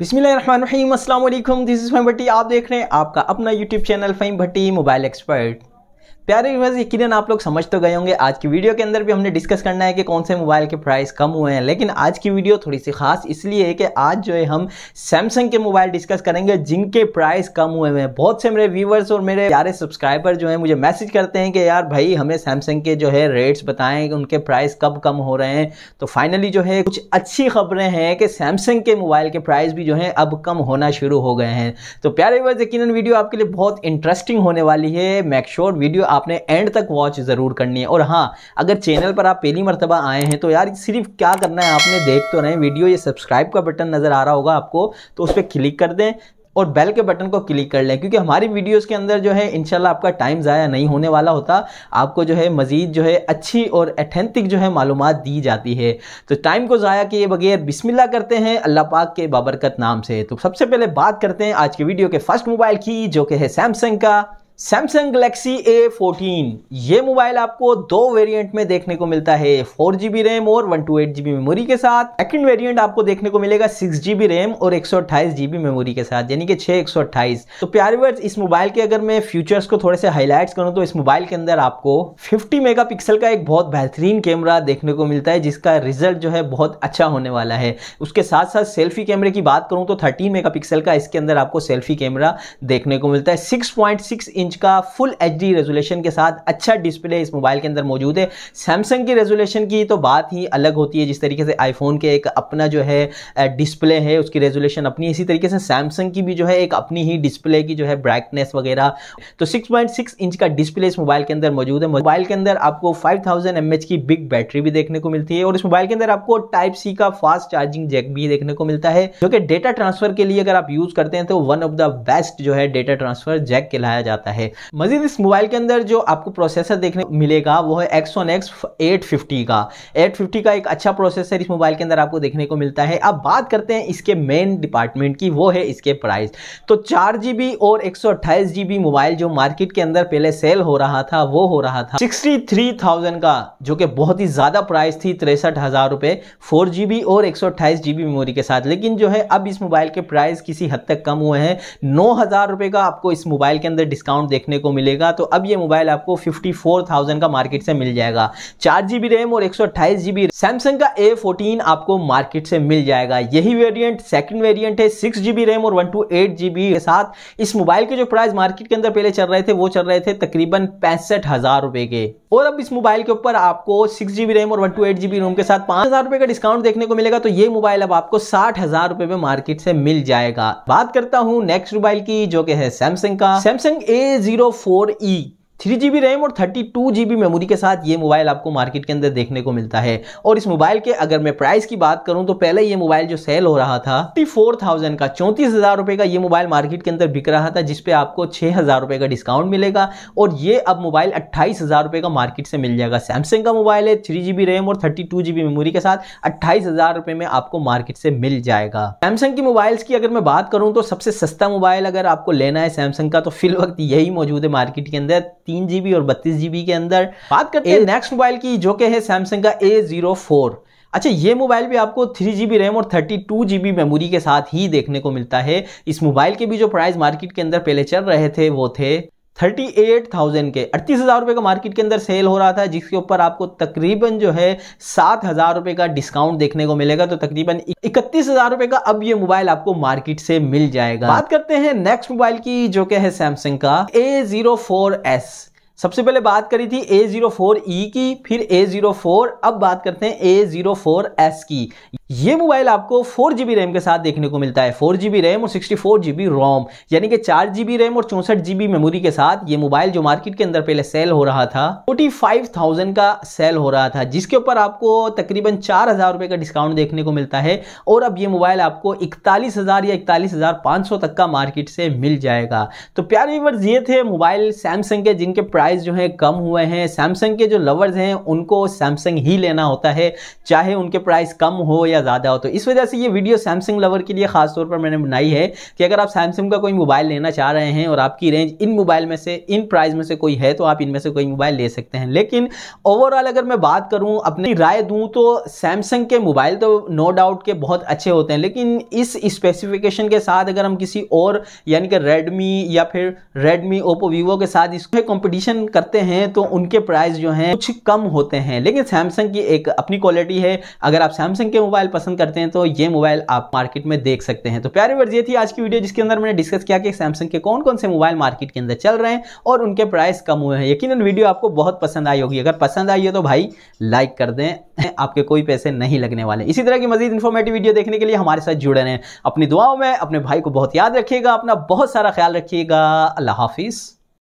बिसमीम this is fam भट्टी आप देख रहे हैं आपका अपना यूट्यूब चैनल फैम भट्टी मोबाइल एक्सपर्ट प्यारे व्यूवर्स यकीन आप लोग समझ तो गए होंगे आज की वीडियो के अंदर भी हमने डिस्कस करना है कि कौन से मोबाइल के प्राइस कम हुए हैं लेकिन आज की वीडियो थोड़ी सी खास इसलिए है कि आज जो है हम सैमसंग के मोबाइल डिस्कस करेंगे जिनके प्राइस कम हुए हैं बहुत से मेरे व्यूवर्स और मेरे प्यारे सब्सक्राइबर जो है मुझे मैसेज करते हैं कि यार भाई हमें सैमसंग के जो है रेट्स बताएं कि उनके प्राइस कब कम हो रहे हैं तो फाइनली जो है कुछ अच्छी खबरें हैं कि सैमसंग के मोबाइल के प्राइस भी जो है अब कम होना शुरू हो गए हैं तो प्यारे व्यूवर्स यकीन वीडियो आपके लिए बहुत इंटरेस्टिंग होने वाली है मेक श्योर वीडियो आपने एंड तक वॉच ज़रूर करनी है और हाँ अगर चैनल पर आप पहली मरतबा आए हैं तो यार सिर्फ क्या करना है आपने देख तो रहे वीडियो ये सब्सक्राइब का बटन नज़र आ रहा होगा आपको तो उस पर क्लिक कर दें और बेल के बटन को क्लिक कर लें क्योंकि हमारी वीडियोस के अंदर जो है इनशाला आपका टाइम ज़ाया नहीं होने वाला होता आपको जो है मज़ीद जो है अच्छी और अथेंटिक जो है मालूम दी जाती है तो टाइम को ज़ाया किए बगैर बिस्मिल्ला करते हैं अल्लाह पाक के बाबरकत नाम से तो सबसे पहले बात करते हैं आज के वीडियो के फर्स्ट मोबाइल की जो कि है सैमसंग का सैमसंग गलेक्सी A14 ये मोबाइल आपको दो वेरिएंट में देखने को मिलता है फोर जीबी रैम और one two eight GB memory के साथ सेकंड वेरिएंट आपको देखने को मिलेगा सिक्स जीबी रैम और एक सौ अट्ठाईस जीबी मेमोरी के साथ यानी कि छह एक सौ अट्ठाईस तो प्यारे वर्ष इस मोबाइल के अगर मैं फ्यूचर्स को थोड़े से हाईलाइट करूँ तो इस मोबाइल के अंदर आपको फिफ्टी मेगा पिक्सल का एक बहुत बेहतरीन कैमरा देखने को मिलता है जिसका रिजल्ट जो है बहुत अच्छा होने वाला है उसके साथ साथ सेल्फी कैमरे की बात करूँ तो थर्टीन मेगा का इसके अंदर आपको सेल्फी कैमरा देखने को मिलता है six point six inch inch का फुल एच डी रेजोलेशन के साथ अच्छा डिस्प्ले इस मोबाइल के अंदर मौजूद है सैमसंग की रेजोलेशन की तो बात ही अलग होती है जिस तरीके से आईफोन के एक अपना जो है डिस्प्ले है उसकी रेजोलेशन अपनी इसी तरीके से सैमसंग की भी जो है एक अपनी ही डिस्प्ले की जो है ब्राइटनेस वगैरह तो 6.6 इंच का डिस्प्ले इस मोबाइल के अंदर मौजूद है मोबाइल के अंदर आपको 5000 थाउजेंड की बिग बैटरी भी देखने को मिलती है और इस मोबाइल के अंदर आपको टाइप सी का फास्ट चार्जिंग जैक भी देखने को मिलता है जो कि डेटा ट्रांसफर के लिए अगर आप यूज करते हैं तो वन ऑफ द बेस्ट जो है डेटा ट्रांसफर जैक कहलाया जाता है है मजीद इस मोबाइल के अंदर जो आपको प्रोसेसर देखने मिलेगा वो है X one X eight fifty का एट फिफ्टी का एक अच्छा प्रोसेसर इस मोबाइल के अंदर आपको देखने को मिलता है अब बात करते हैं इसके मेन डिपार्टमेंट की वो है इसके प्राइस तो चार जीबी और एक सौ अट्ठाईस जीबी मोबाइल जो मार्केट के अंदर पहले सेल हो रहा था वो हो रहा था सिक्सटी थ्री थाउजेंड का जो कि बहुत ही ज़्यादा प्राइस थी तिरसठ हज़ार रुपए फोर जीबी और एक सौ अट्ठाईस जीबी मेमोरी के साथ लेकिन जो है अब इस मोबाइल के प्राइस किसी हद तक कम हुए हैं नौ हज़ार रुपए का आपको इस मोबाइल के अंदर डिस्काउंट देखने को मिलेगा तो अब ये मोबाइल आपको 54,000 का मार्केट से मिल जाएगा चार जीबी रैम और एक सौ अट्ठाईस सैमसंग का A14 आपको मार्केट से मिल जाएगा यही वेरिएंट सेकंड वेरिएंट है सिक्स जीबी रैम और वन टू एट जीबी के साथ इस मोबाइल के जो प्राइस मार्केट के अंदर पहले चल रहे थे वो चल रहे थे तकरीबन पैंसठ हजार रुपए के और अब इस मोबाइल के ऊपर आपको सिक्स जीबी रैम और one two eight GB ROM के साथ पांच हजार रुपए का डिस्काउंट देखने को मिलेगा तो ये मोबाइल अब आपको साठ हजार रुपए में मार्केट से मिल जाएगा बात करता हूं नेक्स्ट मोबाइल की जो कि है सैमसंग का Samsung A zero four E three G B RAM और thirty two G B memory के साथ ये मोबाइल आपको मार्केट के अंदर देखने को मिलता है और इस मोबाइल के अगर मैं प्राइस की बात करूं तो पहले ये मोबाइल जो सेल हो रहा था फोर थाउजेंड का चौंतीस हज़ार रुपये का ये मोबाइल मार्केट के अंदर बिक रहा था जिसपे आपको छः हज़ार रुपये का डिस्काउंट मिलेगा और ये अब मोबाइल अट्ठाईस हज़ार रुपये का मार्केट से मिल जाएगा सैमसंग का मोबाइल है थ्री जी बी रैम और thirty two G B memory के साथ अट्ठाईस हज़ार रुपये में आपको मार्केट से मिल जाएगा सैमसंग की मोबाइल्स की अगर मैं बात करूँ तो सबसे सस्ता मोबाइल अगर आपको लेना है सैमसंग का तो फिल वक्त यही मौजूद है मार्केट के अंदर तीन जीबी और बत्तीस जीबी के अंदर बात करते हैं नेक्स्ट मोबाइल की जो के है सैमसंग का ए जीरो फोर अच्छा ये मोबाइल भी आपको थ्री जी बी रैम और thirty two G B memory के साथ ही देखने को मिलता है इस मोबाइल के भी जो प्राइस मार्केट के अंदर पहले चल रहे थे वो थे थर्टी एट थाउजेंड के अड़तीस हज़ार रुपये का मार्केट के अंदर सेल हो रहा था जिसके ऊपर आपको तकरीबन जो है सात हज़ार रुपये का डिस्काउंट देखने को मिलेगा तो तकरीबन इकतीस हज़ार रुपये का अब ये मोबाइल आपको मार्केट से मिल जाएगा बात करते हैं नेक्स्ट मोबाइल की जो क्या है सैमसंग का ए जीरो फोर एस सबसे पहले बात करी थी ई e की फिर फोर अब बात करते हैं एस की ये मोबाइल आपको फोर जी रैम के साथ देखने को मिलता है फोर जी रैम और सिक्सटी फोर जी रोम यानी कि चार जी रैम और चौंसठ जी मेमोरी के साथ ये मोबाइल जो मार्केट के अंदर पहले सेल हो रहा था फोर्टी फाइव थाउजेंड का सेल हो रहा था जिसके ऊपर आपको तकरीबन चार हजार रुपए का डिस्काउंट देखने को मिलता है और अब ये मोबाइल आपको इकतालीस हजार या इकतालीस हजार सौ तक का मार्केट से मिल जाएगा तो प्यारे व्यूवर्स ये थे मोबाइल सैमसंग के जिनके प्राइस जो है कम हुए हैं सैमसंग के जो लवर्स हैं उनको सैमसंग ही लेना होता है चाहे उनके प्राइस कम हो या या ज़्यादा हो तो इस वजह से ये वीडियो सैमसंग लवर के लिए खास तौर पर मैंने बनाई है कि अगर आप सैमसंग का कोई मोबाइल लेना चाह रहे हैं और आपकी रेंज इन मोबाइल में से इन प्राइस में से कोई है तो आप इनमें से कोई मोबाइल ले सकते हैं लेकिन ओवरऑल अगर मैं बात करूँ अपनी राय दूँ तो सैमसंग के मोबाइल तो नो डाउट के बहुत अच्छे होते हैं लेकिन इस स्पेसिफिकेशन के साथ अगर हम किसी और यानी कि रेडमी या फिर रेडमी ओप्पो वीवो के साथ इसमें कॉम्पिटिशन करते हैं तो उनके प्राइस जो हैं कुछ कम होते हैं लेकिन सैमसंग की एक अपनी क्वालिटी है अगर आप सैमसंग के मोबाइल मोबाइल पसंद करते हैं तो ये मोबाइल आप मार्केट में देख सकते हैं तो प्यारे वर्ज ये थी आज की वीडियो जिसके अंदर मैंने डिस्कस किया कि सैमसंग के कौन कौन से मोबाइल मार्केट के अंदर चल रहे हैं और उनके प्राइस कम हुए हैं यकीन वीडियो आपको बहुत पसंद आई होगी अगर पसंद आई है तो भाई लाइक कर दें आपके कोई पैसे नहीं लगने वाले इसी तरह की मजीद इन्फॉर्मेटिव वीडियो देखने के लिए हमारे साथ जुड़े रहें अपनी दुआओं में अपने भाई को बहुत याद रखिएगा अपना बहुत सारा ख्याल रखिएगा अल्लाह हाफिज़